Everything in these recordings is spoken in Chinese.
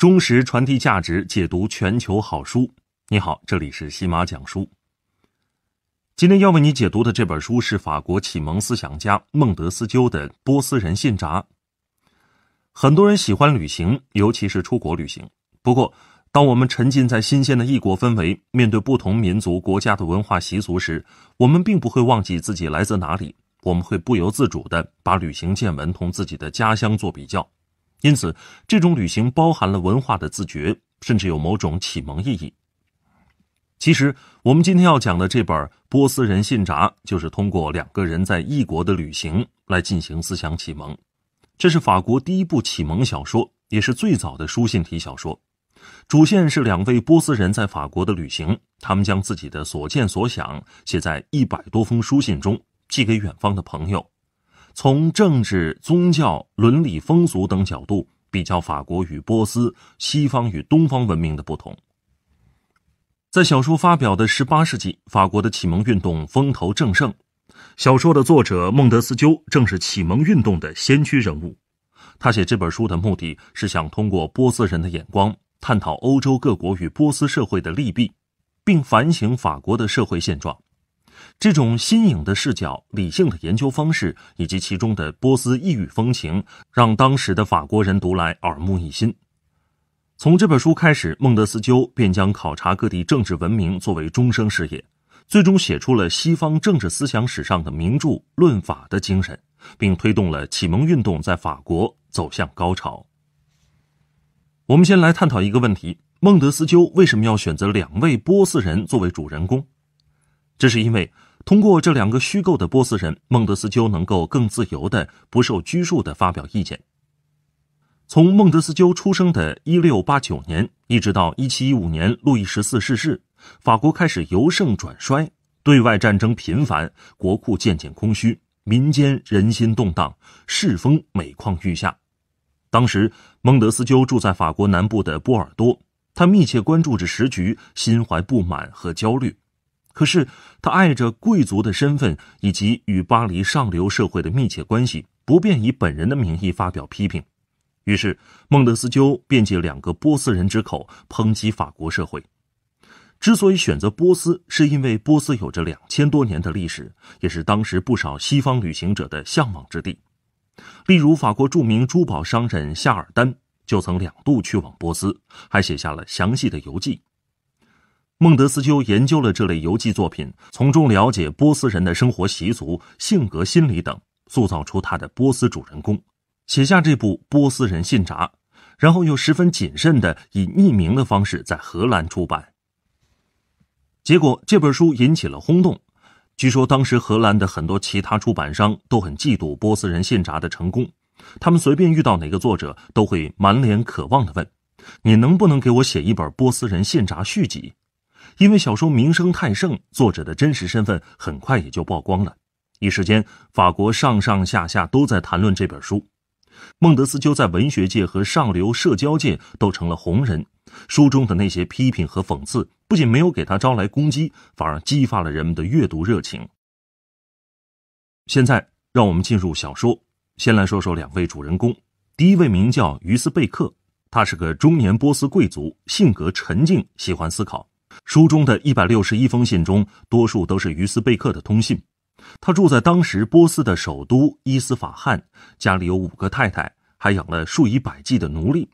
忠实传递价值，解读全球好书。你好，这里是喜马讲书。今天要为你解读的这本书是法国启蒙思想家孟德斯鸠的《波斯人信札》。很多人喜欢旅行，尤其是出国旅行。不过，当我们沉浸在新鲜的异国氛围，面对不同民族、国家的文化习俗时，我们并不会忘记自己来自哪里。我们会不由自主的把旅行见闻同自己的家乡做比较。因此，这种旅行包含了文化的自觉，甚至有某种启蒙意义。其实，我们今天要讲的这本《波斯人信札》，就是通过两个人在异国的旅行来进行思想启蒙。这是法国第一部启蒙小说，也是最早的书信体小说。主线是两位波斯人在法国的旅行，他们将自己的所见所想写在一百多封书信中，寄给远方的朋友。从政治、宗教、伦理、风俗等角度比较法国与波斯、西方与东方文明的不同。在小说发表的18世纪，法国的启蒙运动风头正盛，小说的作者孟德斯鸠正是启蒙运动的先驱人物。他写这本书的目的是想通过波斯人的眼光，探讨欧洲各国与波斯社会的利弊，并反省法国的社会现状。这种新颖的视角、理性的研究方式，以及其中的波斯异域风情，让当时的法国人读来耳目一新。从这本书开始，孟德斯鸠便将考察各地政治文明作为终生事业，最终写出了西方政治思想史上的名著《论法的精神》，并推动了启蒙运动在法国走向高潮。我们先来探讨一个问题：孟德斯鸠为什么要选择两位波斯人作为主人公？这是因为，通过这两个虚构的波斯人，孟德斯鸠能够更自由的、不受拘束的发表意见。从孟德斯鸠出生的1689年，一直到1715年路易十四逝世，法国开始由盛转衰，对外战争频繁，国库渐渐空虚，民间人心动荡，世风每况愈下。当时，孟德斯鸠住在法国南部的波尔多，他密切关注着时局，心怀不满和焦虑。可是，他碍着贵族的身份以及与巴黎上流社会的密切关系，不便以本人的名义发表批评。于是，孟德斯鸠便借两个波斯人之口抨击法国社会。之所以选择波斯，是因为波斯有着两千多年的历史，也是当时不少西方旅行者的向往之地。例如，法国著名珠宝商人夏尔丹就曾两度去往波斯，还写下了详细的游记。孟德斯鸠研究了这类游记作品，从中了解波斯人的生活习俗、性格心理等，塑造出他的波斯主人公，写下这部《波斯人信札》，然后又十分谨慎地以匿名的方式在荷兰出版。结果这本书引起了轰动，据说当时荷兰的很多其他出版商都很嫉妒《波斯人信札》的成功，他们随便遇到哪个作者，都会满脸渴望地问：“你能不能给我写一本《波斯人信札》续集？”因为小说名声太盛，作者的真实身份很快也就曝光了。一时间，法国上上下下都在谈论这本书。孟德斯鸠在文学界和上流社交界都成了红人。书中的那些批评和讽刺不仅没有给他招来攻击，反而激发了人们的阅读热情。现在，让我们进入小说，先来说说两位主人公。第一位名叫于斯贝克，他是个中年波斯贵族，性格沉静，喜欢思考。书中的一百六十一封信中，多数都是于斯贝克的通信。他住在当时波斯的首都伊斯法罕，家里有五个太太，还养了数以百计的奴隶。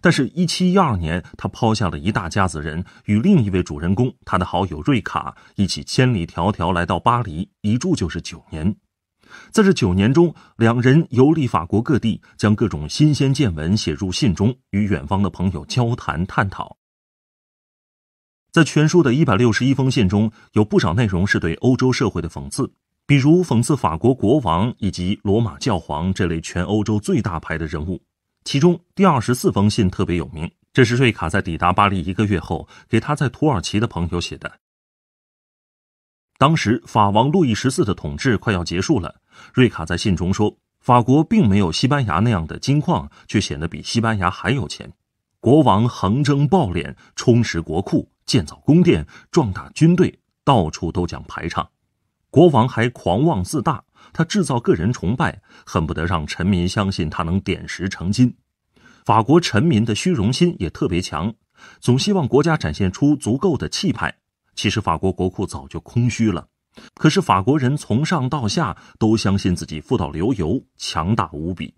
但是，1712年，他抛下了一大家子人，与另一位主人公他的好友瑞卡一起千里迢迢来到巴黎，一住就是九年。在这九年中，两人游历法国各地，将各种新鲜见闻写入信中，与远方的朋友交谈探讨。在全书的一百六十一封信中，有不少内容是对欧洲社会的讽刺，比如讽刺法国国王以及罗马教皇这类全欧洲最大牌的人物。其中第二十四封信特别有名，这是瑞卡在抵达巴黎一个月后给他在土耳其的朋友写的。当时法王路易十四的统治快要结束了，瑞卡在信中说：“法国并没有西班牙那样的金矿，却显得比西班牙还有钱。”国王横征暴敛，充实国库，建造宫殿，壮大军队，到处都讲排场。国王还狂妄自大，他制造个人崇拜，恨不得让臣民相信他能点石成金。法国臣民的虚荣心也特别强，总希望国家展现出足够的气派。其实法国国库早就空虚了，可是法国人从上到下都相信自己富到流油，强大无比。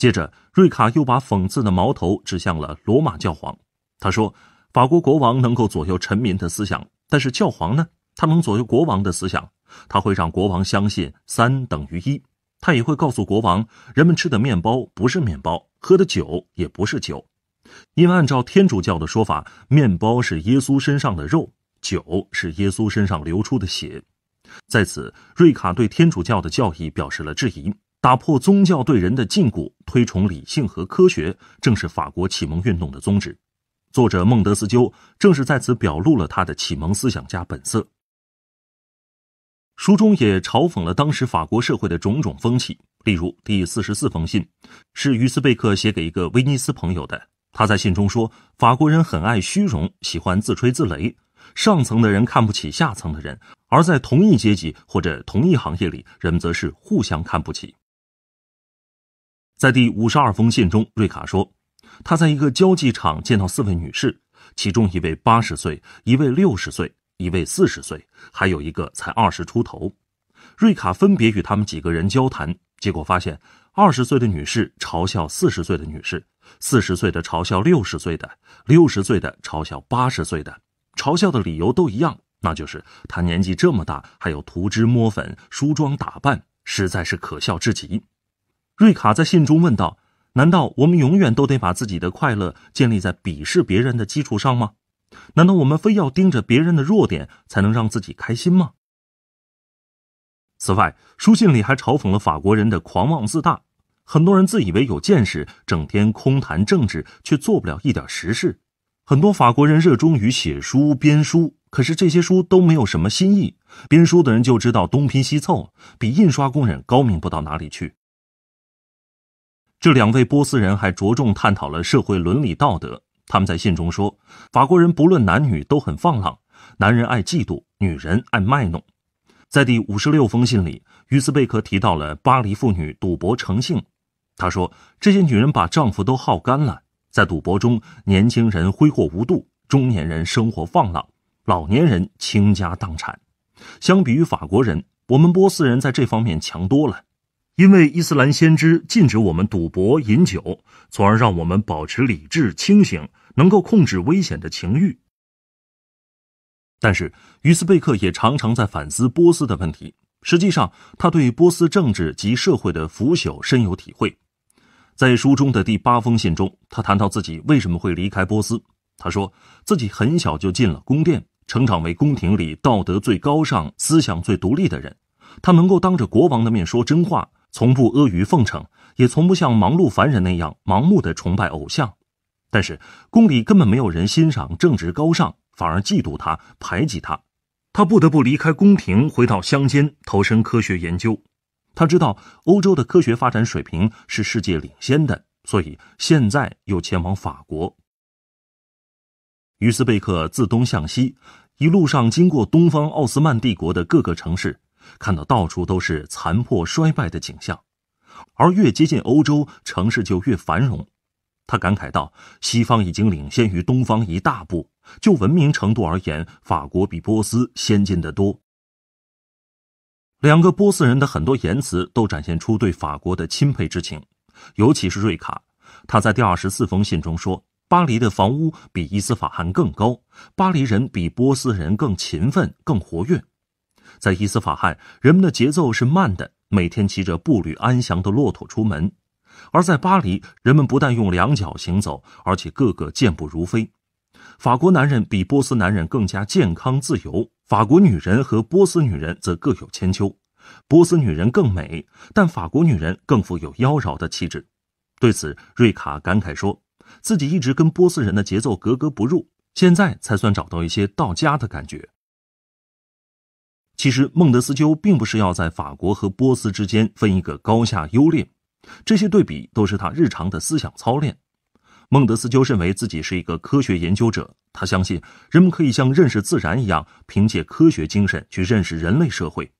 接着，瑞卡又把讽刺的矛头指向了罗马教皇。他说：“法国国王能够左右臣民的思想，但是教皇呢？他能左右国王的思想。他会让国王相信三等于一，他也会告诉国王，人们吃的面包不是面包，喝的酒也不是酒，因为按照天主教的说法，面包是耶稣身上的肉，酒是耶稣身上流出的血。”在此，瑞卡对天主教的教义表示了质疑。打破宗教对人的禁锢，推崇理性和科学，正是法国启蒙运动的宗旨。作者孟德斯鸠正是在此表露了他的启蒙思想家本色。书中也嘲讽了当时法国社会的种种风气，例如第四十四封信是于斯贝克写给一个威尼斯朋友的。他在信中说，法国人很爱虚荣，喜欢自吹自擂，上层的人看不起下层的人，而在同一阶级或者同一行业里，人们则是互相看不起。在第五十二封信中，瑞卡说，他在一个交际场见到四位女士，其中一位八十岁，一位六十岁，一位四十岁，还有一个才二十出头。瑞卡分别与他们几个人交谈，结果发现，二十岁的女士嘲笑四十岁的女士，四十岁的嘲笑六十岁的，六十岁的嘲笑八十岁的，嘲笑的理由都一样，那就是她年纪这么大，还有涂脂抹粉、梳妆打扮，实在是可笑至极。瑞卡在信中问道：“难道我们永远都得把自己的快乐建立在鄙视别人的基础上吗？难道我们非要盯着别人的弱点才能让自己开心吗？”此外，书信里还嘲讽了法国人的狂妄自大。很多人自以为有见识，整天空谈政治，却做不了一点实事。很多法国人热衷于写书、编书，可是这些书都没有什么新意。编书的人就知道东拼西凑，比印刷工人高明不到哪里去。这两位波斯人还着重探讨了社会伦理道德。他们在信中说，法国人不论男女都很放浪，男人爱嫉妒，女人爱卖弄。在第五十六封信里，于斯贝克提到了巴黎妇女赌博成性。他说，这些女人把丈夫都耗干了。在赌博中，年轻人挥霍无度，中年人生活放浪，老年人倾家荡产。相比于法国人，我们波斯人在这方面强多了。因为伊斯兰先知禁止我们赌博、饮酒，从而让我们保持理智、清醒，能够控制危险的情欲。但是，于斯贝克也常常在反思波斯的问题。实际上，他对波斯政治及社会的腐朽深有体会。在书中的第八封信中，他谈到自己为什么会离开波斯。他说，自己很小就进了宫殿，成长为宫廷里道德最高尚、思想最独立的人。他能够当着国王的面说真话。从不阿谀奉承，也从不像忙碌凡人那样盲目的崇拜偶像，但是宫里根本没有人欣赏正直高尚，反而嫉妒他排挤他，他不得不离开宫廷，回到乡间投身科学研究。他知道欧洲的科学发展水平是世界领先的，所以现在又前往法国。于斯贝克自东向西，一路上经过东方奥斯曼帝国的各个城市。看到到处都是残破衰败的景象，而越接近欧洲，城市就越繁荣。他感慨道：“西方已经领先于东方一大步。就文明程度而言，法国比波斯先进的多。”两个波斯人的很多言辞都展现出对法国的钦佩之情，尤其是瑞卡，他在第二十四封信中说：“巴黎的房屋比伊斯法罕更高，巴黎人比波斯人更勤奋、更活跃。”在伊斯法罕，人们的节奏是慢的，每天骑着步履安详的骆驼出门；而在巴黎，人们不但用两脚行走，而且个个健步如飞。法国男人比波斯男人更加健康自由，法国女人和波斯女人则各有千秋。波斯女人更美，但法国女人更富有妖娆的气质。对此，瑞卡感慨说：“自己一直跟波斯人的节奏格格不入，现在才算找到一些到家的感觉。”其实，孟德斯鸠并不是要在法国和波斯之间分一个高下优劣，这些对比都是他日常的思想操练。孟德斯鸠认为自己是一个科学研究者，他相信人们可以像认识自然一样，凭借科学精神去认识人类社会。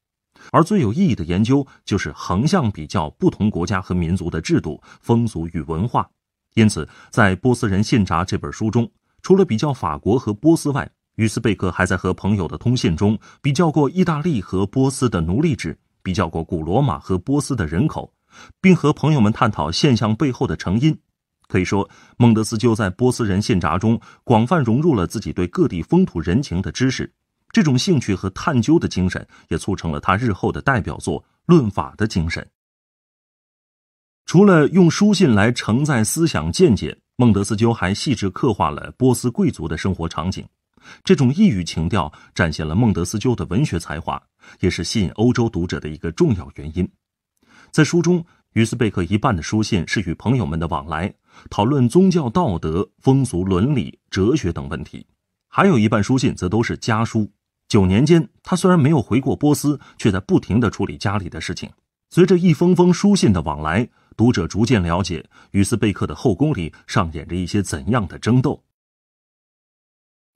而最有意义的研究就是横向比较不同国家和民族的制度、风俗与文化。因此，在《波斯人信札》这本书中，除了比较法国和波斯外，于斯贝克还在和朋友的通信中比较过意大利和波斯的奴隶制，比较过古罗马和波斯的人口，并和朋友们探讨现象背后的成因。可以说，孟德斯鸠在波斯人信札中广泛融入了自己对各地风土人情的知识。这种兴趣和探究的精神，也促成了他日后的代表作《论法》的精神。除了用书信来承载思想见解，孟德斯鸠还细致刻画了波斯贵族的生活场景。这种异域情调展现了孟德斯鸠的文学才华，也是吸引欧洲读者的一个重要原因。在书中，于斯贝克一半的书信是与朋友们的往来，讨论宗教、道德、风俗、伦理、哲学等问题；还有一半书信则都是家书。九年间，他虽然没有回过波斯，却在不停地处理家里的事情。随着一封封书信的往来，读者逐渐了解于斯贝克的后宫里上演着一些怎样的争斗。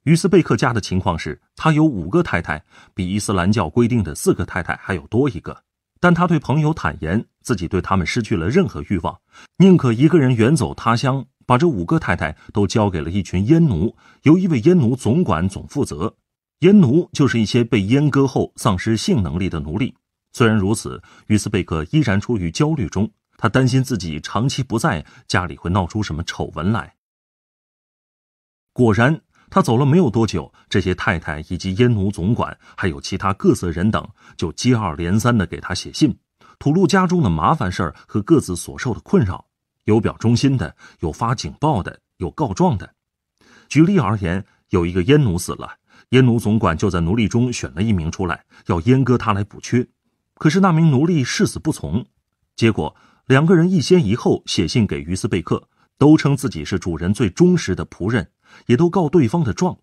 于斯贝克家的情况是，他有五个太太，比伊斯兰教规定的四个太太还要多一个。但他对朋友坦言，自己对他们失去了任何欲望，宁可一个人远走他乡，把这五个太太都交给了一群阉奴，由一位阉奴总管总负责。阉奴就是一些被阉割后丧失性能力的奴隶。虽然如此，于斯贝克依然处于焦虑中，他担心自己长期不在家里会闹出什么丑闻来。果然。他走了没有多久，这些太太以及烟奴总管，还有其他各色人等，就接二连三的给他写信，吐露家中的麻烦事儿和各自所受的困扰。有表忠心的，有发警报的，有告状的。举例而言，有一个烟奴死了，烟奴总管就在奴隶中选了一名出来，要阉割他来补缺。可是那名奴隶誓死不从，结果两个人一先一后写信给于斯贝克，都称自己是主人最忠实的仆人。也都告对方的状，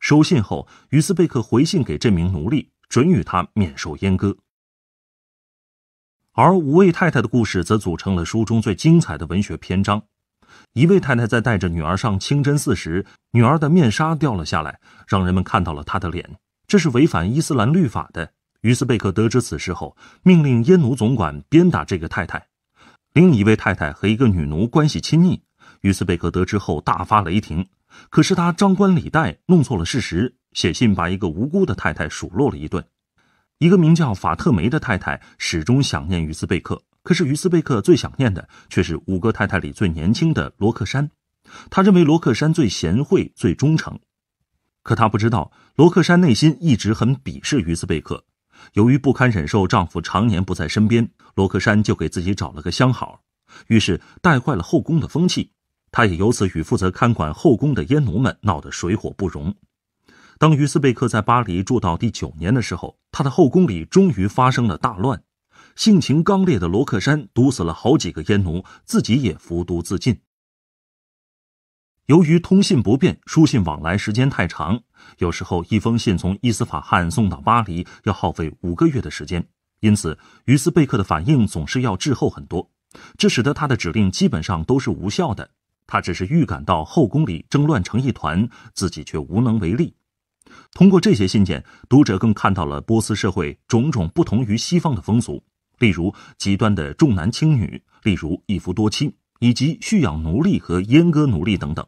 收信后，于斯贝克回信给这名奴隶，准予他免受阉割。而五位太太的故事则组成了书中最精彩的文学篇章。一位太太在带着女儿上清真寺时，女儿的面纱掉了下来，让人们看到了她的脸，这是违反伊斯兰律法的。于斯贝克得知此事后，命令耶奴总管鞭打这个太太。另一位太太和一个女奴关系亲密，于斯贝克得知后大发雷霆。可是他张冠李戴，弄错了事实，写信把一个无辜的太太数落了一顿。一个名叫法特梅的太太始终想念于斯贝克，可是于斯贝克最想念的却是五个太太里最年轻的罗克山。他认为罗克山最贤惠、最忠诚，可他不知道罗克山内心一直很鄙视于斯贝克。由于不堪忍受丈夫常年不在身边，罗克山就给自己找了个相好，于是带坏了后宫的风气。他也由此与负责看管后宫的阉奴们闹得水火不容。当于斯贝克在巴黎住到第九年的时候，他的后宫里终于发生了大乱。性情刚烈的罗克山毒死了好几个阉奴，自己也服毒自尽。由于通信不便，书信往来时间太长，有时候一封信从伊斯法罕送到巴黎要耗费五个月的时间，因此于斯贝克的反应总是要滞后很多，这使得他的指令基本上都是无效的。他只是预感到后宫里正乱成一团，自己却无能为力。通过这些信件，读者更看到了波斯社会种种不同于西方的风俗，例如极端的重男轻女，例如一夫多妻，以及蓄养奴隶和阉割奴隶等等。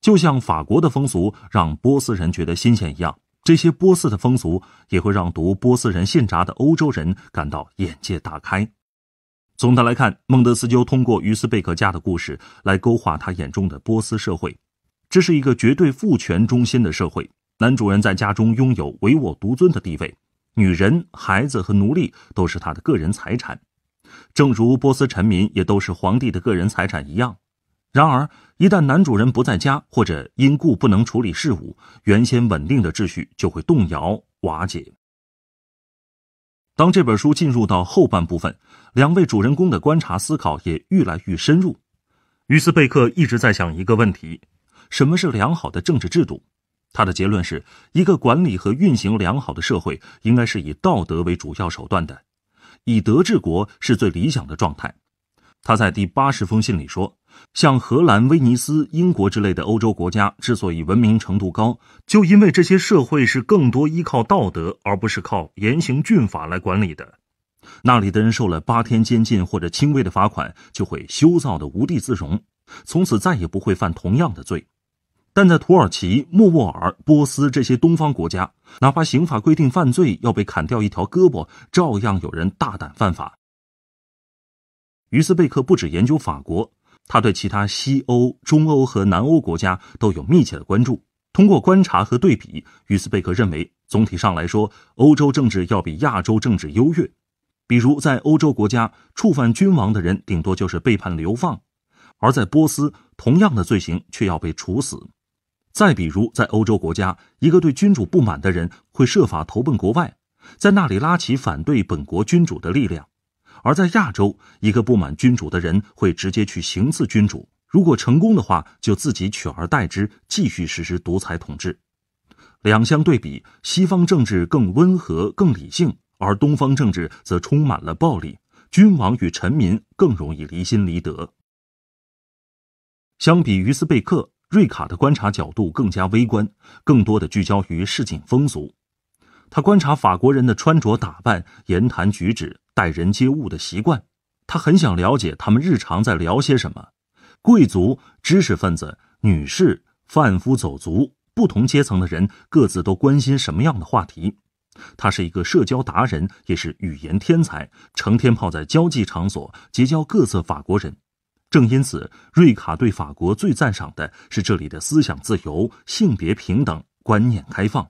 就像法国的风俗让波斯人觉得新鲜一样，这些波斯的风俗也会让读波斯人信札的欧洲人感到眼界大开。总的来看，孟德斯鸠通过于斯贝克家的故事来勾画他眼中的波斯社会。这是一个绝对父权中心的社会，男主人在家中拥有唯我独尊的地位，女人、孩子和奴隶都是他的个人财产，正如波斯臣民也都是皇帝的个人财产一样。然而，一旦男主人不在家或者因故不能处理事务，原先稳定的秩序就会动摇瓦解。当这本书进入到后半部分，两位主人公的观察思考也愈来愈深入。于斯贝克一直在想一个问题：什么是良好的政治制度？他的结论是一个管理和运行良好的社会，应该是以道德为主要手段的，以德治国是最理想的状态。他在第八十封信里说：“像荷兰、威尼斯、英国之类的欧洲国家之所以文明程度高，就因为这些社会是更多依靠道德而不是靠严刑峻法来管理的。那里的人受了八天监禁或者轻微的罚款，就会羞臊的无地自容，从此再也不会犯同样的罪。但在土耳其、莫卧儿、波斯这些东方国家，哪怕刑法规定犯罪要被砍掉一条胳膊，照样有人大胆犯法。”于斯贝克不止研究法国，他对其他西欧、中欧和南欧国家都有密切的关注。通过观察和对比，于斯贝克认为，总体上来说，欧洲政治要比亚洲政治优越。比如，在欧洲国家，触犯君王的人顶多就是被判流放；而在波斯，同样的罪行却要被处死。再比如，在欧洲国家，一个对君主不满的人会设法投奔国外，在那里拉起反对本国君主的力量。而在亚洲，一个不满君主的人会直接去行刺君主，如果成功的话，就自己取而代之，继续实施独裁统治。两相对比，西方政治更温和、更理性，而东方政治则充满了暴力，君王与臣民更容易离心离德。相比于斯贝克，瑞卡的观察角度更加微观，更多的聚焦于市井风俗。他观察法国人的穿着打扮、言谈举止、待人接物的习惯，他很想了解他们日常在聊些什么。贵族、知识分子、女士、贩夫走卒，不同阶层的人各自都关心什么样的话题。他是一个社交达人，也是语言天才，成天泡在交际场所结交各色法国人。正因此，瑞卡对法国最赞赏的是这里的思想自由、性别平等、观念开放。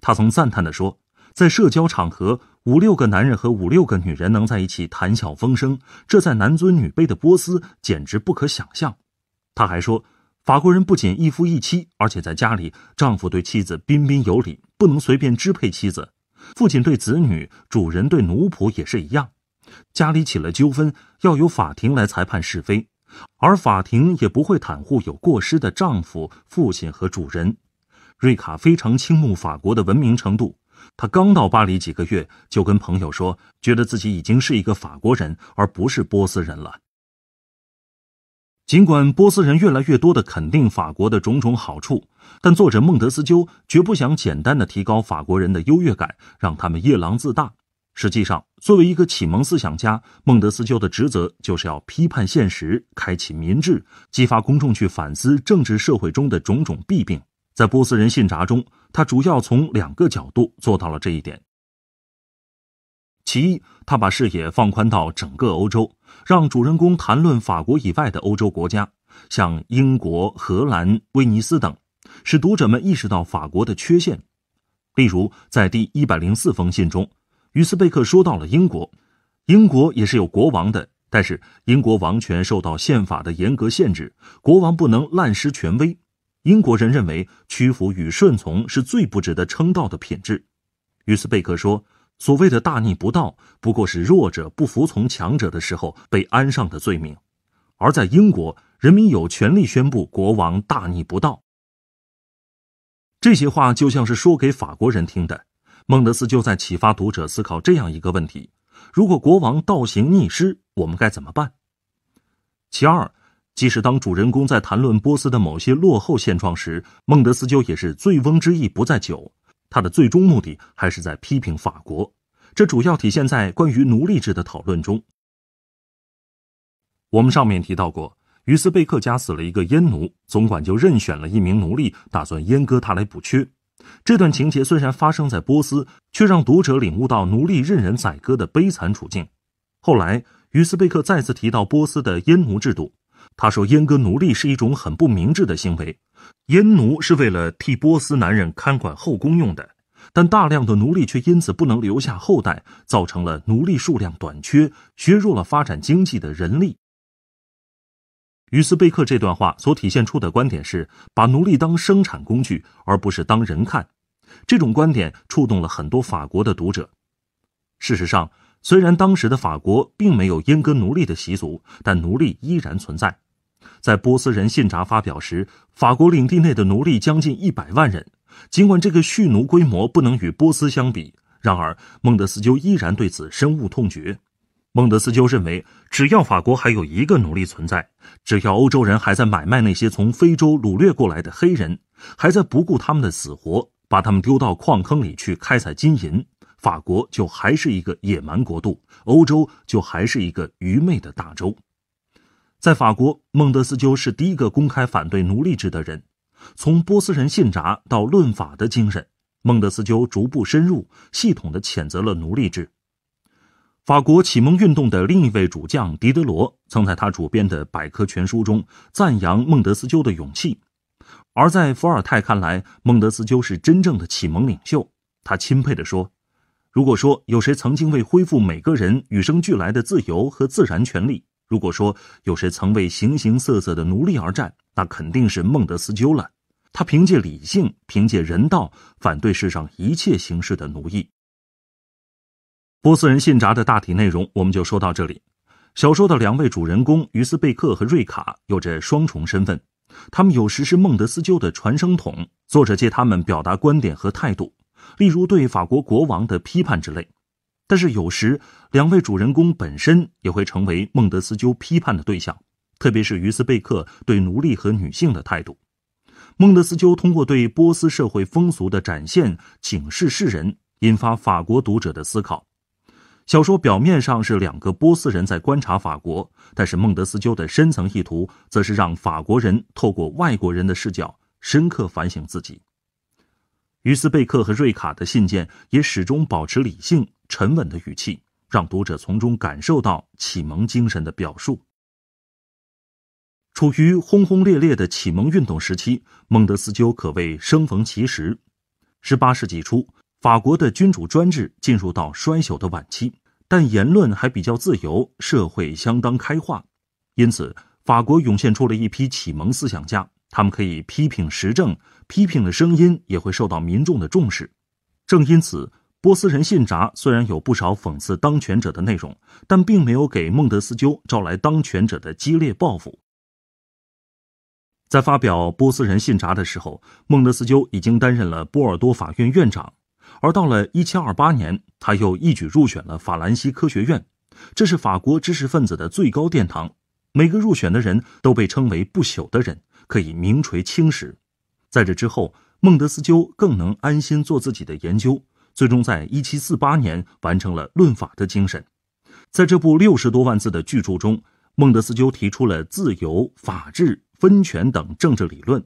他曾赞叹地说：“在社交场合，五六个男人和五六个女人能在一起谈笑风生，这在男尊女卑的波斯简直不可想象。”他还说：“法国人不仅一夫一妻，而且在家里，丈夫对妻子彬彬有礼，不能随便支配妻子；父亲对子女，主人对奴仆也是一样。家里起了纠纷，要由法庭来裁判是非，而法庭也不会袒护有过失的丈夫、父亲和主人。”瑞卡非常倾慕法国的文明程度，他刚到巴黎几个月，就跟朋友说，觉得自己已经是一个法国人，而不是波斯人了。尽管波斯人越来越多的肯定法国的种种好处，但作者孟德斯鸠绝不想简单的提高法国人的优越感，让他们夜郎自大。实际上，作为一个启蒙思想家，孟德斯鸠的职责就是要批判现实，开启民智，激发公众去反思政治社会中的种种弊病。在波斯人信札中，他主要从两个角度做到了这一点。其一，他把视野放宽到整个欧洲，让主人公谈论法国以外的欧洲国家，像英国、荷兰、威尼斯等，使读者们意识到法国的缺陷。例如，在第一百零四封信中，于斯贝克说到了英国，英国也是有国王的，但是英国王权受到宪法的严格限制，国王不能滥施权威。英国人认为屈服与顺从是最不值得称道的品质，于是贝克说：“所谓的大逆不道，不过是弱者不服从强者的时候被安上的罪名。”而在英国，人民有权利宣布国王大逆不道。这些话就像是说给法国人听的。孟德斯就在启发读者思考这样一个问题：如果国王倒行逆施，我们该怎么办？其二。即使当主人公在谈论波斯的某些落后现状时，孟德斯鸠也是醉翁之意不在酒，他的最终目的还是在批评法国。这主要体现在关于奴隶制的讨论中。我们上面提到过，于斯贝克家死了一个阉奴，总管就任选了一名奴隶，打算阉割他来补缺。这段情节虽然发生在波斯，却让读者领悟到奴隶任人宰割的悲惨处境。后来，于斯贝克再次提到波斯的阉奴制度。他说：“阉割奴隶是一种很不明智的行为，阉奴是为了替波斯男人看管后宫用的，但大量的奴隶却因此不能留下后代，造成了奴隶数量短缺，削弱了发展经济的人力。”于斯贝克这段话所体现出的观点是：把奴隶当生产工具，而不是当人看。这种观点触动了很多法国的读者。事实上，虽然当时的法国并没有阉割奴隶的习俗，但奴隶依然存在。在波斯人信札发表时，法国领地内的奴隶将近一百万人。尽管这个蓄奴规模不能与波斯相比，然而孟德斯鸠依然对此深恶痛绝。孟德斯鸠认为，只要法国还有一个奴隶存在，只要欧洲人还在买卖那些从非洲掳掠过来的黑人，还在不顾他们的死活把他们丢到矿坑里去开采金银，法国就还是一个野蛮国度，欧洲就还是一个愚昧的大洲。在法国，孟德斯鸠是第一个公开反对奴隶制的人。从《波斯人信札》到《论法的精神》，孟德斯鸠逐步深入、系统的谴责了奴隶制。法国启蒙运动的另一位主将狄德罗，曾在他主编的百科全书中赞扬孟德斯鸠的勇气。而在伏尔泰看来，孟德斯鸠是真正的启蒙领袖。他钦佩地说：“如果说有谁曾经为恢复每个人与生俱来的自由和自然权利，”如果说有谁曾为形形色色的奴隶而战，那肯定是孟德斯鸠了。他凭借理性，凭借人道，反对世上一切形式的奴役。《波斯人信札》的大体内容我们就说到这里。小说的两位主人公于斯贝克和瑞卡有着双重身份，他们有时是孟德斯鸠的传声筒，作者借他们表达观点和态度，例如对法国国王的批判之类。但是有时，两位主人公本身也会成为孟德斯鸠批判的对象，特别是于斯贝克对奴隶和女性的态度。孟德斯鸠通过对波斯社会风俗的展现，警示世人，引发法国读者的思考。小说表面上是两个波斯人在观察法国，但是孟德斯鸠的深层意图，则是让法国人透过外国人的视角，深刻反省自己。于斯贝克和瑞卡的信件也始终保持理性。沉稳的语气让读者从中感受到启蒙精神的表述。处于轰轰烈烈的启蒙运动时期，孟德斯鸠可谓生逢其时。十八世纪初，法国的君主专制进入到衰朽的晚期，但言论还比较自由，社会相当开化，因此法国涌现出了一批启蒙思想家，他们可以批评时政，批评的声音也会受到民众的重视。正因此。《波斯人信札》虽然有不少讽刺当权者的内容，但并没有给孟德斯鸠招来当权者的激烈报复。在发表《波斯人信札》的时候，孟德斯鸠已经担任了波尔多法院院长，而到了1728年，他又一举入选了法兰西科学院，这是法国知识分子的最高殿堂。每个入选的人都被称为不朽的人，可以名垂青史。在这之后，孟德斯鸠更能安心做自己的研究。最终，在一七四八年完成了《论法的精神》。在这部六十多万字的巨著中，孟德斯鸠提出了自由、法治、分权等政治理论，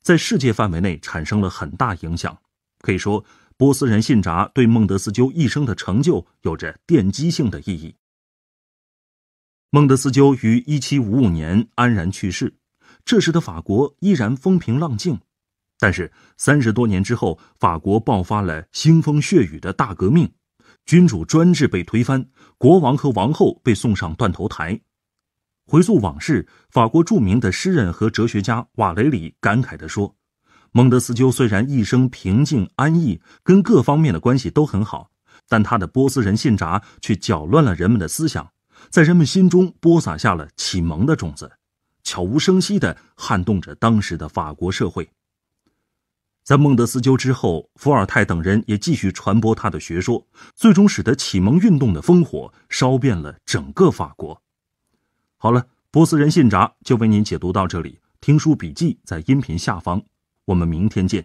在世界范围内产生了很大影响。可以说，《波斯人信札》对孟德斯鸠一生的成就有着奠基性的意义。孟德斯鸠于一七五五年安然去世，这时的法国依然风平浪静。但是三十多年之后，法国爆发了腥风血雨的大革命，君主专制被推翻，国王和王后被送上断头台。回溯往事，法国著名的诗人和哲学家瓦雷里感慨地说：“孟德斯鸠虽然一生平静安逸，跟各方面的关系都很好，但他的《波斯人信札》却搅乱了人们的思想，在人们心中播撒下了启蒙的种子，悄无声息地撼动着当时的法国社会。”在孟德斯鸠之后，伏尔泰等人也继续传播他的学说，最终使得启蒙运动的烽火烧遍了整个法国。好了，《波斯人信札》就为您解读到这里，听书笔记在音频下方，我们明天见。